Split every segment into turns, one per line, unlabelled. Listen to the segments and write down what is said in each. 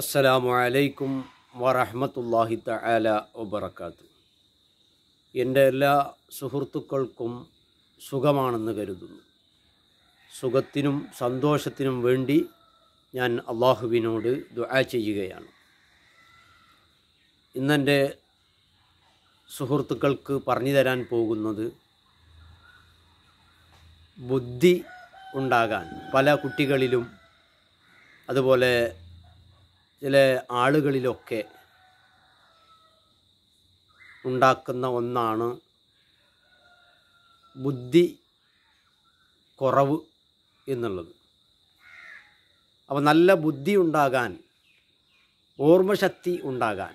അസ്സലാമു അലൈക്കും വറഹമത്തല്ലാഹി തആല വബറക്കാത്തു എൻ്റെ എല്ലാ സുഹൃത്തുക്കൾക്കും സുഖമാണെന്ന് കരുതുന്നു സുഖത്തിനും സന്തോഷത്തിനും വേണ്ടി ഞാൻ അള്ളാഹുവിനോട് ദുആ ചെയ്യുകയാണ് ഇന്നെൻ്റെ സുഹൃത്തുക്കൾക്ക് പറഞ്ഞു തരാൻ പോകുന്നത് ബുദ്ധി ഉണ്ടാകാൻ പല കുട്ടികളിലും അതുപോലെ ചില ആളുകളിലൊക്കെ ഉണ്ടാക്കുന്ന ഒന്നാണ് ബുദ്ധി കുറവ് എന്നുള്ളത് അപ്പോൾ നല്ല ബുദ്ധി ഉണ്ടാകാൻ ഓർമ്മശക്തി ഉണ്ടാകാൻ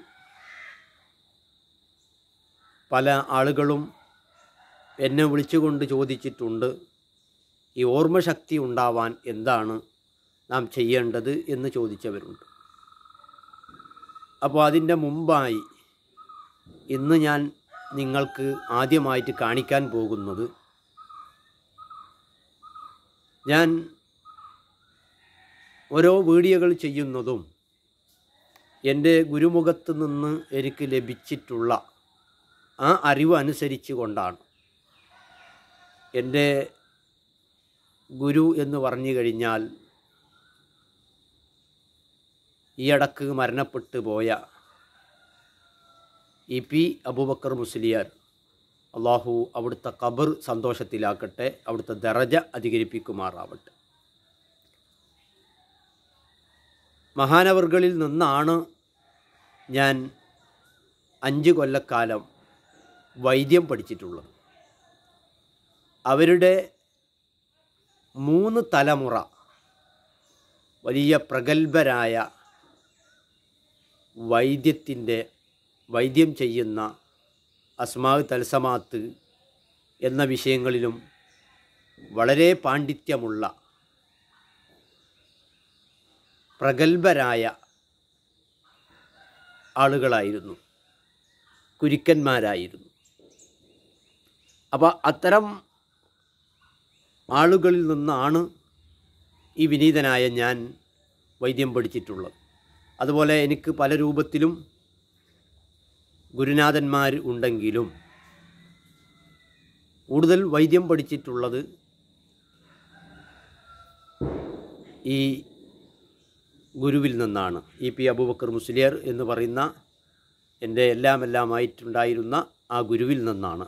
പല ആളുകളും എന്നെ വിളിച്ചുകൊണ്ട് ചോദിച്ചിട്ടുണ്ട് ഈ ഓർമ്മശക്തി ഉണ്ടാവാൻ എന്താണ് നാം ചെയ്യേണ്ടത് എന്ന് ചോദിച്ചവരുണ്ട് അപ്പോൾ അതിൻ്റെ മുമ്പായി ഇന്ന് ഞാൻ നിങ്ങൾക്ക് ആദ്യമായിട്ട് കാണിക്കാൻ പോകുന്നത് ഞാൻ ഓരോ വീഡിയോകൾ ചെയ്യുന്നതും എൻ്റെ ഗുരുമുഖത്ത് നിന്ന് എനിക്ക് ലഭിച്ചിട്ടുള്ള ആ അറിവ് അനുസരിച്ച് കൊണ്ടാണ് എൻ്റെ ഗുരു എന്ന് പറഞ്ഞു കഴിഞ്ഞാൽ ഈയിടക്ക് മരണപ്പെട്ടു പോയ ഇ പി അബൂബക്കർ മുസ്ലിയാർ അള്ളാഹു അവിടുത്തെ കബർ സന്തോഷത്തിലാക്കട്ടെ അവിടുത്തെ ദറജ അധികരിപ്പിക്കുമാറാവട്ടെ മഹാനവർകളിൽ നിന്നാണ് ഞാൻ അഞ്ച് കൊല്ലക്കാലം വൈദ്യം പഠിച്ചിട്ടുള്ളത് അവരുടെ മൂന്ന് തലമുറ വലിയ പ്രഗത്ഭരായ വൈദ്യത്തിൻ്റെ വൈദ്യം ചെയ്യുന്ന അസ്മാവ് തത്സമാത്ത് എന്ന വിഷയങ്ങളിലും വളരെ പാണ്ഡിത്യമുള്ള പ്രഗത്ഭരായ ആളുകളായിരുന്നു കുരുക്കന്മാരായിരുന്നു അപ്പോൾ അത്തരം ആളുകളിൽ നിന്നാണ് ഈ വിനീതനായ ഞാൻ വൈദ്യം പഠിച്ചിട്ടുള്ളത് അതുപോലെ എനിക്ക് പല രൂപത്തിലും ഗുരുനാഥന്മാർ ഉണ്ടെങ്കിലും കൂടുതൽ വൈദ്യം പഠിച്ചിട്ടുള്ളത് ഈ ഗുരുവിൽ നിന്നാണ് ഇ പി അബൂബക്കർ മുസ്ലിയർ എന്ന് പറയുന്ന എൻ്റെ എല്ലാം എല്ലാമായിട്ടുണ്ടായിരുന്ന ആ ഗുരുവിൽ നിന്നാണ്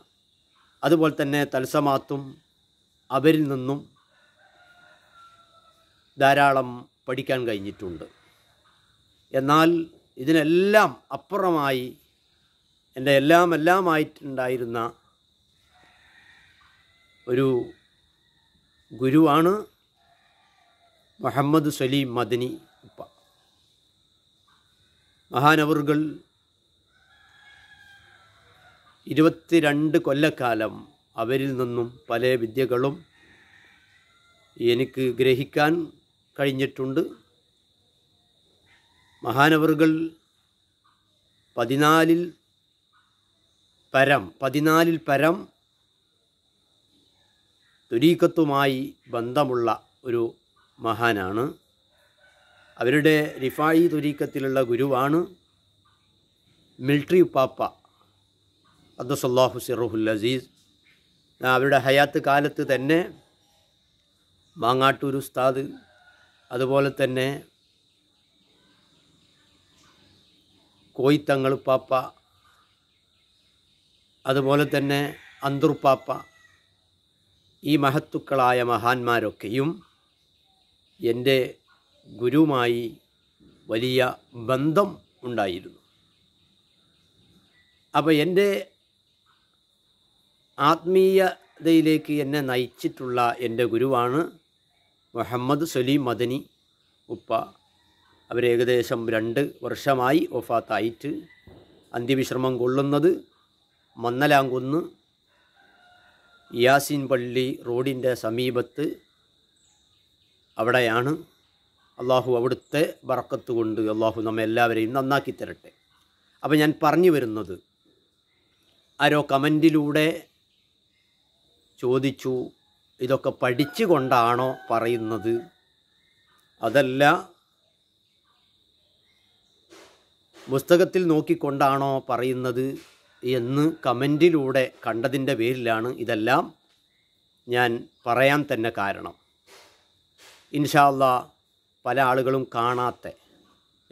അതുപോലെ തന്നെ തത്സമാത്തും അവരിൽ നിന്നും ധാരാളം പഠിക്കാൻ കഴിഞ്ഞിട്ടുണ്ട് എന്നാൽ ഇതിനെല്ലാം അപ്പുറമായി എൻ്റെ എല്ലാം എല്ലാമായിട്ടുണ്ടായിരുന്ന ഒരു ഗുരുവാണ് മുഹമ്മദ് സലീം മദനി ഉപ്പ മഹാനവറുകൾ ഇരുപത്തിരണ്ട് കൊല്ലക്കാലം അവരിൽ നിന്നും പല വിദ്യകളും എനിക്ക് ഗ്രഹിക്കാൻ കഴിഞ്ഞിട്ടുണ്ട് മഹാനവറുകൾ പതിനാലിൽ പരം പതിനാലിൽ പരം തുരീക്കത്തുമായി ബന്ധമുള്ള ഒരു മഹാനാണ് അവരുടെ റിഫായി തുരീക്കത്തിലുള്ള ഗുരുവാണ് മിൽട്രി ഉപ്പാപ്പ അബ്ദുസല്ലാഹു സിറുഹുൽ അസീസ് അവരുടെ ഹയാത്ത് കാലത്ത് തന്നെ മാങ്ങാട്ടൂർ ഉസ്താദ് അതുപോലെ തന്നെ കോയിത്തങ്ങൾ പാപ്പ അതുപോലെ തന്നെ അന്തുർപ്പാപ്പ ഈ മഹത്തുക്കളായ മഹാന്മാരൊക്കെയും എൻ്റെ ഗുരുവുമായി വലിയ ബന്ധം ഉണ്ടായിരുന്നു അപ്പോൾ എൻ്റെ ആത്മീയതയിലേക്ക് എന്നെ നയിച്ചിട്ടുള്ള എൻ്റെ ഗുരുവാണ് മുഹമ്മദ് സലീം മദനി ഉപ്പ അവരേകദേശം രണ്ട് വർഷമായി ഒഫാത്തായിട്ട് അന്ത്യവിശ്രമം കൊള്ളുന്നത് മന്നലാങ്കുന്ന് യാസിൻ പള്ളി റോഡിൻ്റെ സമീപത്ത് അവിടെയാണ് അള്ളാഹു അവിടുത്തെ വറക്കത്ത് കൊണ്ട് അള്ളാഹു നമ്മെ എല്ലാവരെയും നന്നാക്കി തരട്ടെ അപ്പോൾ ഞാൻ പറഞ്ഞു വരുന്നത് ആരോ കമൻറ്റിലൂടെ ചോദിച്ചു ഇതൊക്കെ പഠിച്ചുകൊണ്ടാണോ കൊണ്ടാണോ പറയുന്നത് അതല്ല പുസ്തകത്തിൽ നോക്കിക്കൊണ്ടാണോ പറയുന്നത് എന്ന് കമൻറ്റിലൂടെ കണ്ടതിൻ്റെ പേരിലാണ് ഇതെല്ലാം ഞാൻ പറയാൻ തന്നെ കാരണം ഇൻഷാല്ല പല ആളുകളും കാണാത്ത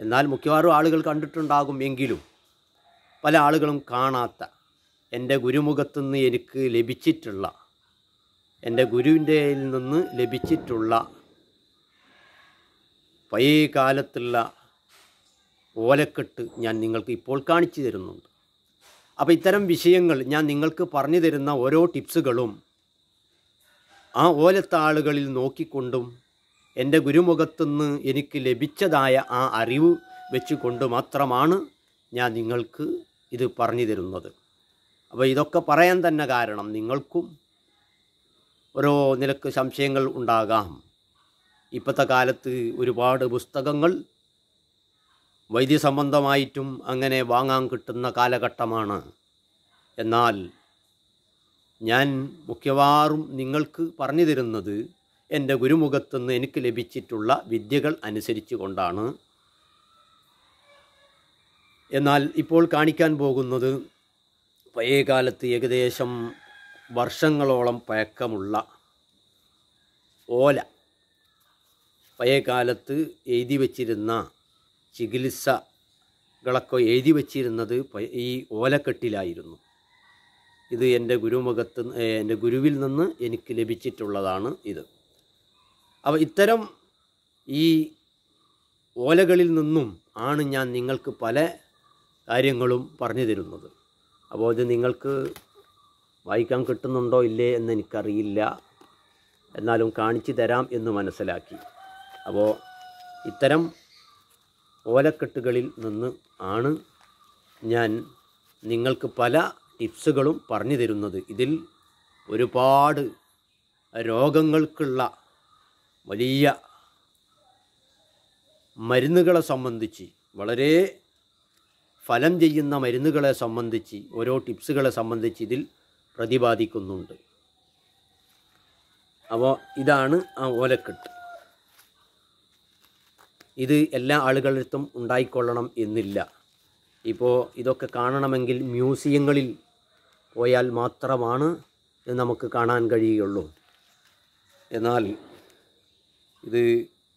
എന്നാൽ മിക്കവാറും ആളുകൾ കണ്ടിട്ടുണ്ടാകും എങ്കിലും പല ആളുകളും കാണാത്ത എൻ്റെ ഗുരുമുഖത്തു നിന്ന് എനിക്ക് ലഭിച്ചിട്ടുള്ള എൻ്റെ ഗുരുവിൻ്റെ നിന്ന് ലഭിച്ചിട്ടുള്ള പഴയ കാലത്തുള്ള ഓലക്കെട്ട് ഞാൻ നിങ്ങൾക്ക് ഇപ്പോൾ കാണിച്ചു തരുന്നുണ്ട് അപ്പോൾ ഇത്തരം വിഷയങ്ങൾ ഞാൻ നിങ്ങൾക്ക് പറഞ്ഞു തരുന്ന ഓരോ ടിപ്സുകളും ആ ഓലത്താളുകളിൽ നോക്കിക്കൊണ്ടും എൻ്റെ ഗുരുമുഖത്തുനിന്ന് എനിക്ക് ലഭിച്ചതായ ആ അറിവ് വെച്ചുകൊണ്ട് മാത്രമാണ് ഞാൻ നിങ്ങൾക്ക് ഇത് പറഞ്ഞു തരുന്നത് അപ്പോൾ ഇതൊക്കെ പറയാൻ തന്നെ കാരണം നിങ്ങൾക്കും ഓരോ നിലക്ക് സംശയങ്ങൾ ഉണ്ടാകാം ഇപ്പോഴത്തെ കാലത്ത് ഒരുപാട് പുസ്തകങ്ങൾ വൈദ്യസംബന്ധമായിട്ടും അങ്ങനെ വാങ്ങാൻ കിട്ടുന്ന കാലഘട്ടമാണ് എന്നാൽ ഞാൻ മുഖ്യവാറും നിങ്ങൾക്ക് പറഞ്ഞു തരുന്നത് എൻ്റെ ഗുരുമുഖത്തുനിന്ന് എനിക്ക് ലഭിച്ചിട്ടുള്ള വിദ്യകൾ അനുസരിച്ചു കൊണ്ടാണ് എന്നാൽ ഇപ്പോൾ കാണിക്കാൻ പോകുന്നത് പഴയകാലത്ത് ഏകദേശം വർഷങ്ങളോളം പഴക്കമുള്ള ഓല പഴയകാലത്ത് എഴുതി വച്ചിരുന്ന ചികിത്സകളൊക്കെ എഴുതി വച്ചിരുന്നത് ഈ ഓലക്കെട്ടിലായിരുന്നു ഇത് എൻ്റെ ഗുരുമുഖത്ത് എൻ്റെ ഗുരുവിൽ നിന്ന് എനിക്ക് ലഭിച്ചിട്ടുള്ളതാണ് ഇത് അപ്പോൾ ഇത്തരം ഈ ഓലകളിൽ നിന്നും ആണ് ഞാൻ നിങ്ങൾക്ക് പല കാര്യങ്ങളും പറഞ്ഞു തരുന്നത് അപ്പോൾ ഇത് നിങ്ങൾക്ക് വായിക്കാൻ കിട്ടുന്നുണ്ടോ ഇല്ലേ എന്ന് എനിക്കറിയില്ല എന്നാലും കാണിച്ചു തരാം എന്ന് മനസ്സിലാക്കി അപ്പോൾ ഇത്തരം ഓലക്കെട്ടുകളിൽ നിന്ന് ആണ് ഞാൻ നിങ്ങൾക്ക് പല ടിപ്സുകളും പറഞ്ഞു തരുന്നത് ഇതിൽ ഒരുപാട് രോഗങ്ങൾക്കുള്ള വലിയ മരുന്നുകളെ സംബന്ധിച്ച് വളരെ ഫലം ചെയ്യുന്ന മരുന്നുകളെ സംബന്ധിച്ച് ഓരോ ടിപ്സുകളെ സംബന്ധിച്ച് ഇതിൽ പ്രതിപാദിക്കുന്നുണ്ട് അപ്പോൾ ഇതാണ് ആ ഓലക്കെട്ട് ഇത് എല്ലാ ആളുകളിടത്തും ഉണ്ടായിക്കൊള്ളണം എന്നില്ല ഇപ്പോൾ ഇതൊക്കെ കാണണമെങ്കിൽ മ്യൂസിയങ്ങളിൽ പോയാൽ മാത്രമാണ് നമുക്ക് കാണാൻ കഴിയുകയുള്ളൂ എന്നാൽ ഇത്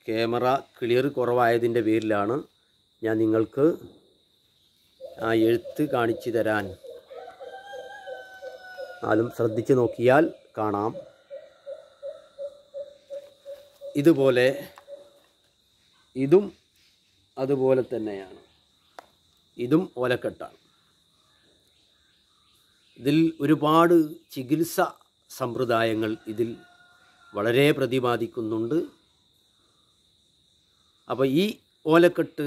ക്യാമറ ക്ലിയർ കുറവായതിൻ്റെ പേരിലാണ് ഞാൻ നിങ്ങൾക്ക് ആ എഴുത്ത് കാണിച്ചു തരാൻ ആദ്യം ശ്രദ്ധിച്ച് നോക്കിയാൽ കാണാം ഇതുപോലെ ഇതും അതുപോലെ തന്നെയാണ് ഇതും ഒലക്കെട്ടാണ് ഇതിൽ ഒരുപാട് ചികിത്സ സമ്പ്രദായങ്ങൾ ഇതിൽ വളരെ പ്രതിപാദിക്കുന്നുണ്ട് അപ്പോൾ ഈ ഓലക്കെട്ട്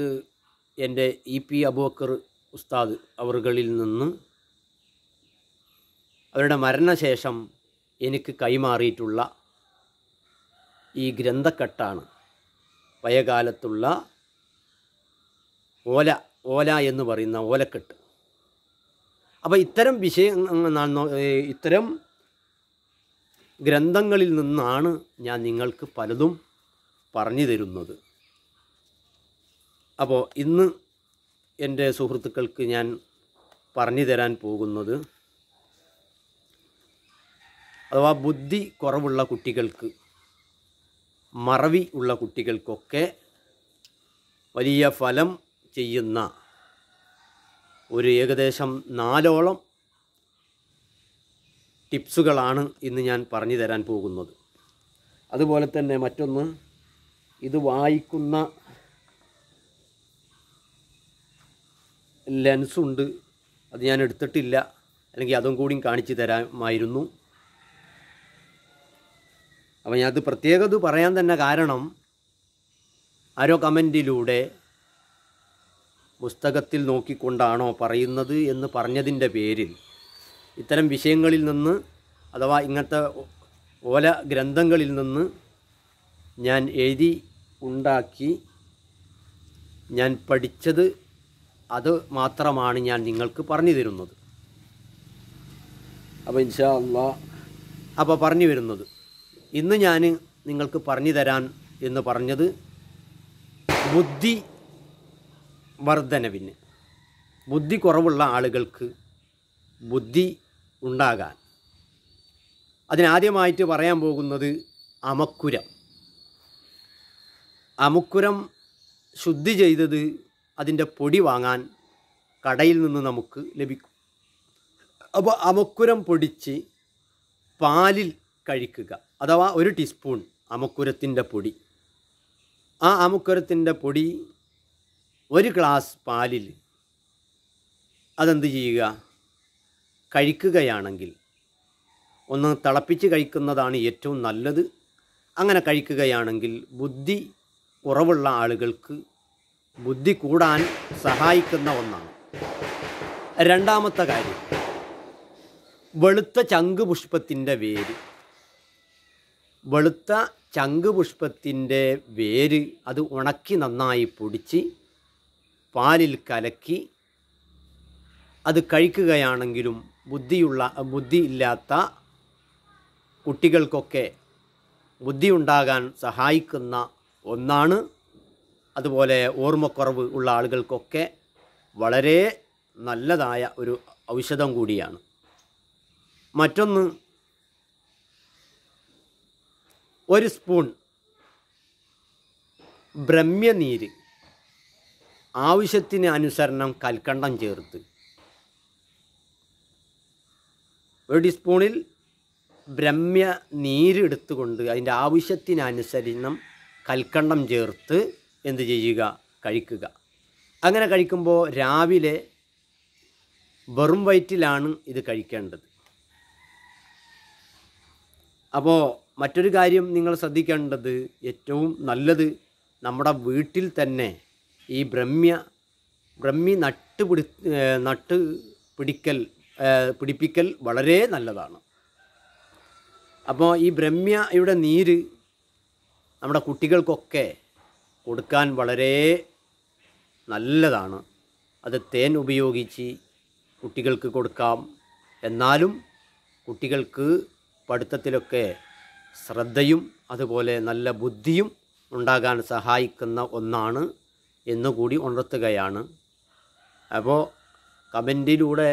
എൻ്റെ ഇ പി അബോക്കർ ഉസ്താദ് അവറുകളിൽ നിന്ന് അവരുടെ മരണശേഷം എനിക്ക് കൈമാറിയിട്ടുള്ള ഈ ഗ്രന്ഥക്കെട്ടാണ് പയകാലത്തുള്ള ഓല ഓല എന്ന് പറയുന്ന ഓലക്കെട്ട് അപ്പോൾ ഇത്തരം വിഷയം ഇത്തരം ഗ്രന്ഥങ്ങളിൽ നിന്നാണ് ഞാൻ നിങ്ങൾക്ക് പലതും പറഞ്ഞു തരുന്നത് അപ്പോൾ ഇന്ന് എൻ്റെ സുഹൃത്തുക്കൾക്ക് ഞാൻ പറഞ്ഞു തരാൻ പോകുന്നത് അഥവാ ബുദ്ധി കുറവുള്ള കുട്ടികൾക്ക് മറവി ഉള്ള കുട്ടികൾക്കൊക്കെ വലിയ ഫലം ചെയ്യുന്ന ഒരു ഏകദേശം നാലോളം ടിപ്സുകളാണ് ഇന്ന് ഞാൻ പറഞ്ഞു തരാൻ പോകുന്നത് അതുപോലെ തന്നെ മറ്റൊന്ന് ഇത് വായിക്കുന്ന ലെൻസുണ്ട് അത് ഞാൻ എടുത്തിട്ടില്ല അല്ലെങ്കിൽ അതും കൂടിയും കാണിച്ചു തരാമായിരുന്നു അപ്പം ഞാനത് പ്രത്യേകത പറയാൻ തന്നെ കാരണം ആരോ കമൻറ്റിലൂടെ പുസ്തകത്തിൽ നോക്കിക്കൊണ്ടാണോ പറയുന്നത് എന്ന് പറഞ്ഞതിൻ്റെ പേരിൽ ഇത്തരം വിഷയങ്ങളിൽ നിന്ന് അഥവാ ഇങ്ങനത്തെ ഓല ഗ്രന്ഥങ്ങളിൽ നിന്ന് ഞാൻ എഴുതി ഉണ്ടാക്കി ഞാൻ പഠിച്ചത് അത് മാത്രമാണ് ഞാൻ നിങ്ങൾക്ക് പറഞ്ഞു തരുന്നത് അപ്പോൾ ഇൻഷാ അപ്പോൾ പറഞ്ഞു വരുന്നത് ഇന്ന് ഞാൻ നിങ്ങൾക്ക് പറഞ്ഞു തരാൻ എന്ന് പറഞ്ഞത് ബുദ്ധി വർധനവിന് ബുദ്ധി കുറവുള്ള ആളുകൾക്ക് ബുദ്ധി ഉണ്ടാകാൻ അതിനാദ്യമായിട്ട് പറയാൻ പോകുന്നത് അമക്കുരം അമുക്കുരം ശുദ്ധി ചെയ്തത് അതിൻ്റെ പൊടി വാങ്ങാൻ കടയിൽ നിന്ന് നമുക്ക് ലഭിക്കും അപ്പോൾ അമുക്കുരം പൊടിച്ച് പാലിൽ കഴിക്കുക അഥവാ ഒരു ടീസ്പൂൺ അമുക്കുരത്തിൻ്റെ പൊടി ആ അമുക്കുരത്തിൻ്റെ പൊടി ഒരു ഗ്ലാസ് പാലിൽ അതെന്ത് ചെയ്യുക കഴിക്കുകയാണെങ്കിൽ ഒന്ന് തിളപ്പിച്ച് കഴിക്കുന്നതാണ് ഏറ്റവും നല്ലത് അങ്ങനെ കഴിക്കുകയാണെങ്കിൽ ബുദ്ധി കുറവുള്ള ആളുകൾക്ക് ബുദ്ധി കൂടാൻ സഹായിക്കുന്ന ഒന്നാണ് രണ്ടാമത്തെ കാര്യം വെളുത്ത ചങ്കുപുഷ്പത്തിൻ്റെ വേര് വെളുത്ത ചങ്ക് പുഷ്പത്തിൻ്റെ വേര് അത് ഉണക്കി നന്നായി പൊടിച്ച് പാലിൽ കലക്കി അത് കഴിക്കുകയാണെങ്കിലും ബുദ്ധിയുള്ള ബുദ്ധി ഇല്ലാത്ത കുട്ടികൾക്കൊക്കെ ബുദ്ധി സഹായിക്കുന്ന ഒന്നാണ് അതുപോലെ ഓർമ്മക്കുറവ് ഉള്ള ആളുകൾക്കൊക്കെ വളരെ നല്ലതായ ഒരു ഔഷധം കൂടിയാണ് മറ്റൊന്ന് ഒരു സ്പൂൺ ബ്രഹ്മ്യനീര് ആവശ്യത്തിന് അനുസരണം കൽക്കണ്ടം ചേർത്ത് ഒരു സ്പൂണിൽ ബ്രഹ്മ്യ എടുത്തുകൊണ്ട് അതിൻ്റെ ആവശ്യത്തിനനുസരണം കൽക്കണ്ടം ചേർത്ത് എന്ത് ചെയ്യുക കഴിക്കുക അങ്ങനെ കഴിക്കുമ്പോൾ രാവിലെ വെറും വയറ്റിലാണ് ഇത് കഴിക്കേണ്ടത് അപ്പോൾ മറ്റൊരു കാര്യം നിങ്ങൾ ശ്രദ്ധിക്കേണ്ടത് ഏറ്റവും നല്ലത് നമ്മുടെ വീട്ടിൽ തന്നെ ഈ ഭ്രമ്യ ഭ്രമ്മി നട്ടുപിടി നട്ട് പിടിക്കൽ പിടിപ്പിക്കൽ വളരെ നല്ലതാണ് അപ്പോൾ ഈ ഭ്രമ്യയുടെ നീര് നമ്മുടെ കുട്ടികൾക്കൊക്കെ കൊടുക്കാൻ വളരെ നല്ലതാണ് അത് തേൻ ഉപയോഗിച്ച് കുട്ടികൾക്ക് കൊടുക്കാം എന്നാലും കുട്ടികൾക്ക് പഠിത്തത്തിലൊക്കെ ശ്രദ്ധയും അതുപോലെ നല്ല ബുദ്ധിയും ഉണ്ടാകാൻ സഹായിക്കുന്ന ഒന്നാണ് എന്നുകൂടി ഉണർത്തുകയാണ് അപ്പോൾ കമൻറ്റിലൂടെ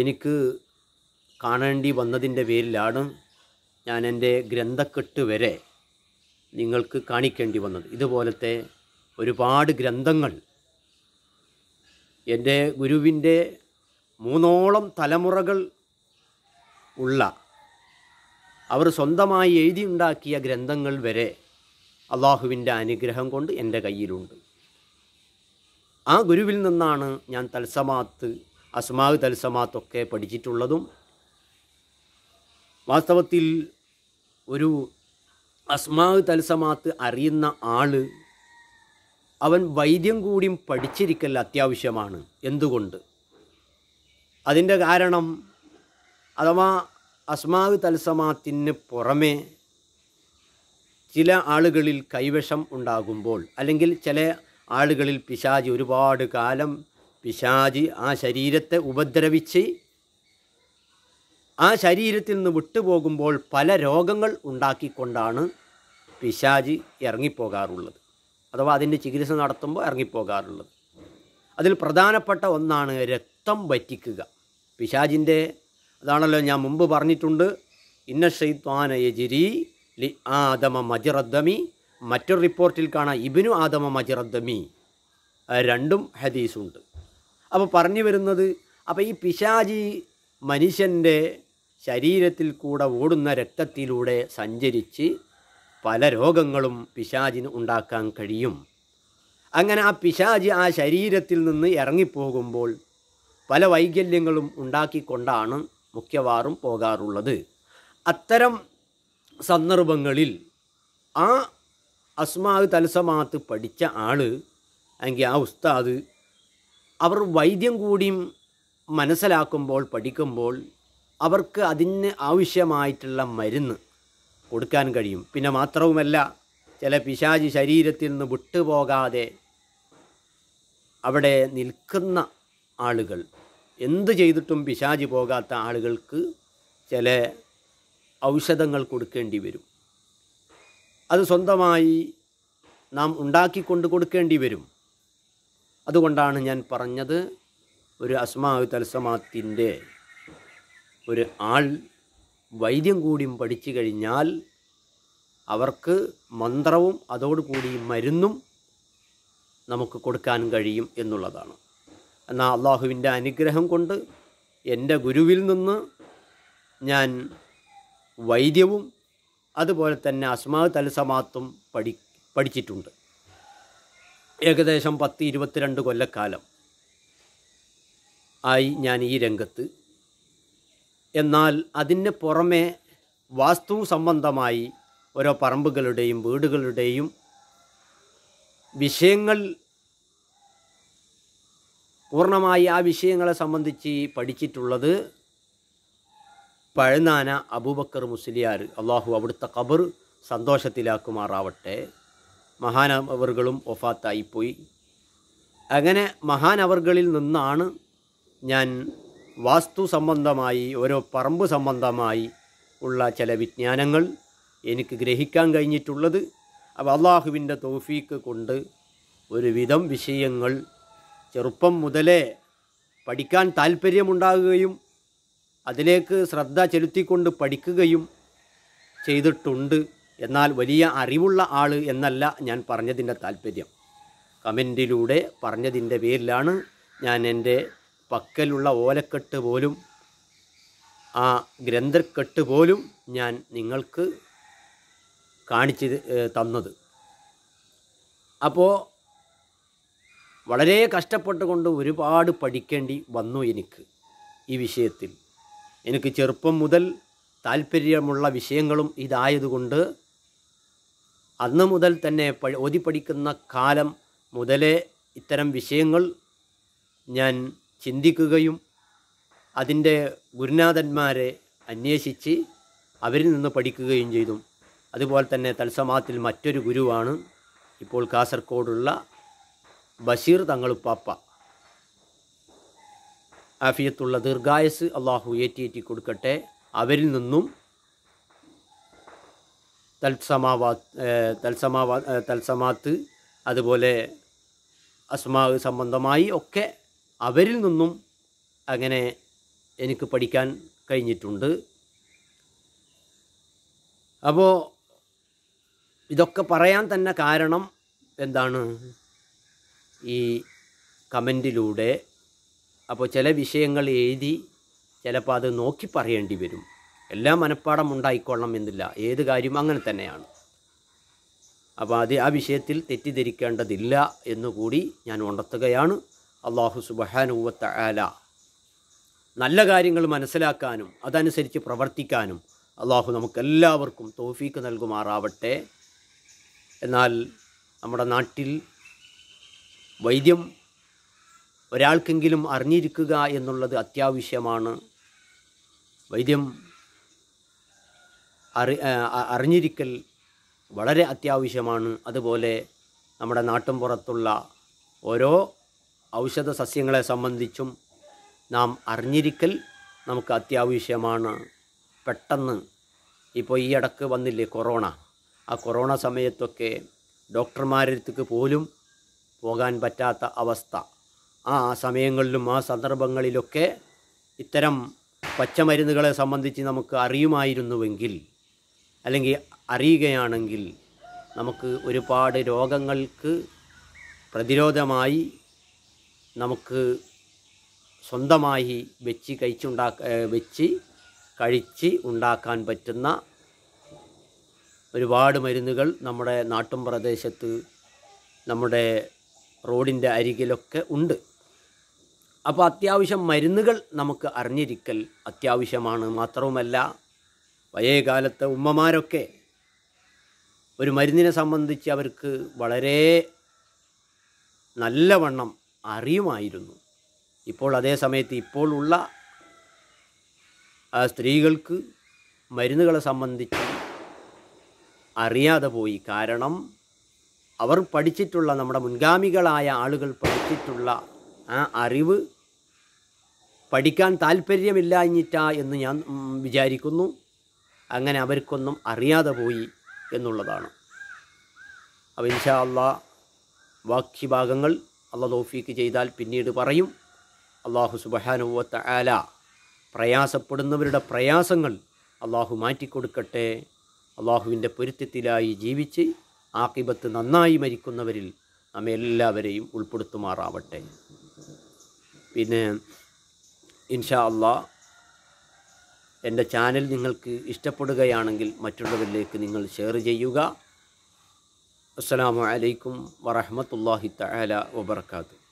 എനിക്ക് കാണേണ്ടി വന്നതിൻ്റെ പേരിലാണ് ഞാൻ എൻ്റെ ഗ്രന്ഥക്കെട്ട് വരെ നിങ്ങൾക്ക് കാണിക്കേണ്ടി വന്നത് ഇതുപോലത്തെ ഒരുപാട് ഗ്രന്ഥങ്ങൾ എൻ്റെ ഗുരുവിൻ്റെ മൂന്നോളം തലമുറകൾ ഉള്ള അവർ സ്വന്തമായി എഴുതിയുണ്ടാക്കിയ ഗ്രന്ഥങ്ങൾ വരെ അള്ളാഹുവിൻ്റെ അനുഗ്രഹം കൊണ്ട് എൻ്റെ കയ്യിലുണ്ട് ആ ഗുരുവിൽ നിന്നാണ് ഞാൻ തത്സമാത്ത് അസ്മാവ് തത്സമാത്തൊക്കെ പഠിച്ചിട്ടുള്ളതും വാസ്തവത്തിൽ ഒരു അസ്മാവ് തത്സമാത്ത് അറിയുന്ന ആൾ അവൻ വൈദ്യം കൂടിയും പഠിച്ചിരിക്കൽ അത്യാവശ്യമാണ് എന്തുകൊണ്ട് അതിൻ്റെ കാരണം അഥവാ അസ്മാവ് തത്സമാത്തിന് പുറമേ ചില ആളുകളിൽ കൈവശം ഉണ്ടാകുമ്പോൾ അല്ലെങ്കിൽ ചില ആളുകളിൽ പിശാചി ഒരുപാട് കാലം പിശാജി ആ ശരീരത്തെ ഉപദ്രവിച്ച് ആ ശരീരത്തിൽ നിന്ന് വിട്ടുപോകുമ്പോൾ പല രോഗങ്ങൾ ഉണ്ടാക്കിക്കൊണ്ടാണ് പിശാജി ഇറങ്ങിപ്പോകാറുള്ളത് അഥവാ അതിൻ്റെ ചികിത്സ നടത്തുമ്പോൾ ഇറങ്ങിപ്പോകാറുള്ളത് അതിൽ പ്രധാനപ്പെട്ട ഒന്നാണ് രക്തം വറ്റിക്കുക പിശാജിൻ്റെ അതാണല്ലോ ഞാൻ മുമ്പ് പറഞ്ഞിട്ടുണ്ട് ഇന്ന ഷെയ്ത്വാന യജിരി ലി ആദമ മജിറദ്ദമി മറ്റൊരു റിപ്പോർട്ടിൽ കാണാം ഇബിനു ആദമ മജിറദ്ദമി രണ്ടും ഹദീസുണ്ട് അപ്പോൾ പറഞ്ഞു വരുന്നത് അപ്പോൾ ഈ പിശാജി മനുഷ്യൻ്റെ ശരീരത്തിൽ കൂടെ ഓടുന്ന രക്തത്തിലൂടെ സഞ്ചരിച്ച് പല രോഗങ്ങളും പിശാജിന് ഉണ്ടാക്കാൻ കഴിയും അങ്ങനെ ആ പിശാജി ആ ശരീരത്തിൽ നിന്ന് ഇറങ്ങിപ്പോകുമ്പോൾ പല വൈകല്യങ്ങളും ഉണ്ടാക്കിക്കൊണ്ടാണ് മുഖ്യവാറും പോകാറുള്ളത് അത്തരം സന്ദർഭങ്ങളിൽ ആ അസ്മാവ് തലസമാത്ത് പഠിച്ച ആൾ അല്ലെങ്കിൽ ആ ഉസ്താദ് അവർ വൈദ്യം കൂടിയും മനസ്സിലാക്കുമ്പോൾ പഠിക്കുമ്പോൾ അവർക്ക് അതിന് ആവശ്യമായിട്ടുള്ള മരുന്ന് കൊടുക്കാൻ കഴിയും പിന്നെ മാത്രവുമല്ല ചില പിശാചി ശരീരത്തിൽ നിന്ന് വിട്ടുപോകാതെ അവിടെ നിൽക്കുന്ന ആളുകൾ എന്ത് ചെയ്തിട്ടും പിശാചി പോകാത്ത ആളുകൾക്ക് ചില ഔഷധങ്ങൾ കൊടുക്കേണ്ടി വരും അത് സ്വന്തമായി നാം ഉണ്ടാക്കിക്കൊണ്ട് കൊടുക്കേണ്ടി വരും അതുകൊണ്ടാണ് ഞാൻ പറഞ്ഞത് ഒരു അസ്മാവി തത്സമാത്തിൻ്റെ ഒരു ആൾ വൈദ്യം കൂടിയും പഠിച്ചു കഴിഞ്ഞാൽ അവർക്ക് മന്ത്രവും അതോടുകൂടി മരുന്നും നമുക്ക് കൊടുക്കാൻ കഴിയും എന്നുള്ളതാണ് എന്നാൽ അള്ളാഹുവിൻ്റെ അനുഗ്രഹം കൊണ്ട് എൻ്റെ ഗുരുവിൽ നിന്ന് ഞാൻ വൈദ്യവും അതുപോലെ തന്നെ അസ്മാവ് തലസമാത്തും പഠി പഠിച്ചിട്ടുണ്ട് ഏകദേശം പത്ത് ഇരുപത്തിരണ്ട് കൊല്ലക്കാലം ആയി ഞാൻ ഈ രംഗത്ത് എന്നാൽ അതിന് പുറമെ വാസ്തു സംബന്ധമായി ഓരോ പറമ്പുകളുടെയും വീടുകളുടെയും വിഷയങ്ങൾ പൂർണ്ണമായി ആ വിഷയങ്ങളെ സംബന്ധിച്ച് പഠിച്ചിട്ടുള്ളത് പഴനാന അബൂബക്കർ മുസ്ലിയാർ അള്ളാഹു അവിടുത്തെ കബർ സന്തോഷത്തിലാക്കുമാറാവട്ടെ മഹാനവറുകളും ഒഫാത്തായിപ്പോയി അങ്ങനെ മഹാനവറുകളിൽ നിന്നാണ് ഞാൻ വാസ്തു സംബന്ധമായി ഓരോ പറമ്പ് സംബന്ധമായി ഉള്ള ചില വിജ്ഞാനങ്ങൾ എനിക്ക് ഗ്രഹിക്കാൻ കഴിഞ്ഞിട്ടുള്ളത് അപ്പോൾ അള്ളാഹുവിൻ്റെ തോഫീക്ക് കൊണ്ട് ഒരുവിധം വിഷയങ്ങൾ ചെറുപ്പം മുതലേ പഠിക്കാൻ താല്പര്യമുണ്ടാകുകയും അതിലേക്ക് ശ്രദ്ധ ചെലുത്തിക്കൊണ്ട് പഠിക്കുകയും ചെയ്തിട്ടുണ്ട് എന്നാൽ വലിയ അറിവുള്ള ആൾ എന്നല്ല ഞാൻ പറഞ്ഞതിൻ്റെ താല്പര്യം കമൻറ്റിലൂടെ പറഞ്ഞതിൻ്റെ പേരിലാണ് ഞാൻ എൻ്റെ പക്കലുള്ള ഓലക്കെട്ട് പോലും ആ ഗ്രന്ഥക്കെട്ട് പോലും ഞാൻ നിങ്ങൾക്ക് കാണിച്ച് തന്നത് അപ്പോൾ വളരെ കഷ്ടപ്പെട്ടുകൊണ്ട് ഒരുപാട് പഠിക്കേണ്ടി വന്നു എനിക്ക് ഈ വിഷയത്തിൽ എനിക്ക് ചെറുപ്പം മുതൽ താല്പര്യമുള്ള വിഷയങ്ങളും ഇതായതുകൊണ്ട് അന്ന് മുതൽ തന്നെ ഓതി പഠിക്കുന്ന കാലം മുതലേ ഇത്തരം വിഷയങ്ങൾ ഞാൻ ചിന്തിക്കുകയും അതിൻ്റെ ഗുരുനാഥന്മാരെ അന്വേഷിച്ച് അവരിൽ നിന്ന് പഠിക്കുകയും ചെയ്തു അതുപോലെ തന്നെ തത്സമാത്തിൽ മറ്റൊരു ഗുരുവാണ് ഇപ്പോൾ കാസർഗോഡുള്ള ബഷീർ തങ്ങളുപ്പാപ്പ ആഫിയത്തുള്ള ദീർഘായസ് അള്ളാഹു ഏറ്റിയേറ്റി കൊടുക്കട്ടെ അവരിൽ നിന്നും തൽസമാവാ തൽസമാവാ തൽസമാത്ത് അതുപോലെ അസ്മാവ് സംബന്ധമായി ഒക്കെ അവരിൽ നിന്നും അങ്ങനെ എനിക്ക് പഠിക്കാൻ കഴിഞ്ഞിട്ടുണ്ട് അപ്പോൾ ഇതൊക്കെ പറയാൻ തന്നെ കാരണം എന്താണ് ഈ കമൻറ്റിലൂടെ അപ്പോൾ ചില വിഷയങ്ങൾ എഴുതി ചിലപ്പോൾ അത് നോക്കി പറയേണ്ടി വരും എല്ലാം മനഃപ്പാടം ഉണ്ടായിക്കൊള്ളണം എന്നില്ല ഏത് കാര്യം അങ്ങനെ തന്നെയാണ് അപ്പോൾ അത് ആ വിഷയത്തിൽ തെറ്റിദ്ധരിക്കേണ്ടതില്ല എന്നുകൂടി ഞാൻ ഉണർത്തുകയാണ് അള്ളാഹു സുബഹാനുവത്ത ആല നല്ല കാര്യങ്ങൾ മനസ്സിലാക്കാനും അതനുസരിച്ച് പ്രവർത്തിക്കാനും അള്ളാഹു നമുക്കെല്ലാവർക്കും തോഫീക്ക് നൽകുമാറാവട്ടെ എന്നാൽ നമ്മുടെ നാട്ടിൽ വൈദ്യം ഒരാൾക്കെങ്കിലും അറിഞ്ഞിരിക്കുക എന്നുള്ളത് അത്യാവശ്യമാണ് വൈദ്യം അറി അറിഞ്ഞിരിക്കൽ വളരെ അത്യാവശ്യമാണ് അതുപോലെ നമ്മുടെ നാട്ടും പുറത്തുള്ള ഓരോ ഔഷധ സസ്യങ്ങളെ സംബന്ധിച്ചും നാം അറിഞ്ഞിരിക്കൽ നമുക്ക് അത്യാവശ്യമാണ് പെട്ടെന്ന് ഇപ്പോൾ ഈ ഇടക്ക് വന്നില്ലേ കൊറോണ ആ കൊറോണ സമയത്തൊക്കെ അടുത്തേക്ക് പോലും പോകാൻ പറ്റാത്ത അവസ്ഥ ആ സമയങ്ങളിലും ആ സന്ദർഭങ്ങളിലൊക്കെ ഇത്തരം പച്ചമരുന്നുകളെ സംബന്ധിച്ച് നമുക്ക് അറിയുമായിരുന്നുവെങ്കിൽ അല്ലെങ്കിൽ അറിയുകയാണെങ്കിൽ നമുക്ക് ഒരുപാട് രോഗങ്ങൾക്ക് പ്രതിരോധമായി നമുക്ക് സ്വന്തമായി വെച്ച് കഴിച്ചുണ്ടാ വെച്ച് കഴിച്ച് ഉണ്ടാക്കാൻ പറ്റുന്ന ഒരുപാട് മരുന്നുകൾ നമ്മുടെ നാട്ടും പ്രദേശത്ത് നമ്മുടെ റോഡിൻ്റെ അരികിലൊക്കെ ഉണ്ട് അപ്പോൾ അത്യാവശ്യം മരുന്നുകൾ നമുക്ക് അറിഞ്ഞിരിക്കൽ അത്യാവശ്യമാണ് മാത്രവുമല്ല പഴയ ഉമ്മമാരൊക്കെ ഒരു മരുന്നിനെ സംബന്ധിച്ച് അവർക്ക് വളരെ നല്ലവണ്ണം അറിയുമായിരുന്നു ഇപ്പോൾ അതേ സമയത്ത് ഇപ്പോഴുള്ള സ്ത്രീകൾക്ക് മരുന്നുകളെ സംബന്ധിച്ച് അറിയാതെ പോയി കാരണം അവർ പഠിച്ചിട്ടുള്ള നമ്മുടെ മുൻഗാമികളായ ആളുകൾ പഠിച്ചിട്ടുള്ള ആ അറിവ് പഠിക്കാൻ എന്നിട്ടാ എന്ന് ഞാൻ വിചാരിക്കുന്നു അങ്ങനെ അവർക്കൊന്നും അറിയാതെ പോയി എന്നുള്ളതാണ് അപ്പോൾ ഇൻഷാ അള്ളാ ബാക്കി ഭാഗങ്ങൾ അള്ള തോഫീക്ക് ചെയ്താൽ പിന്നീട് പറയും അള്ളാഹു സുബഹാനുവത്ത ആല പ്രയാസപ്പെടുന്നവരുടെ പ്രയാസങ്ങൾ അള്ളാഹു മാറ്റിക്കൊടുക്കട്ടെ അള്ളാഹുവിൻ്റെ പൊരുത്തത്തിലായി ജീവിച്ച് ആക്കിബത്ത് നന്നായി മരിക്കുന്നവരിൽ നമ്മെ എല്ലാവരെയും ഉൾപ്പെടുത്തുമാറാവട്ടെ പിന്നെ ഇൻഷാ അള്ളാ എൻ്റെ ചാനൽ നിങ്ങൾക്ക് ഇഷ്ടപ്പെടുകയാണെങ്കിൽ മറ്റുള്ളവരിലേക്ക് നിങ്ങൾ ഷെയർ ചെയ്യുക അസ്സാം വലൈക്കും വറഹമത്തല്ലാഹി തല വബർക്കാത്തു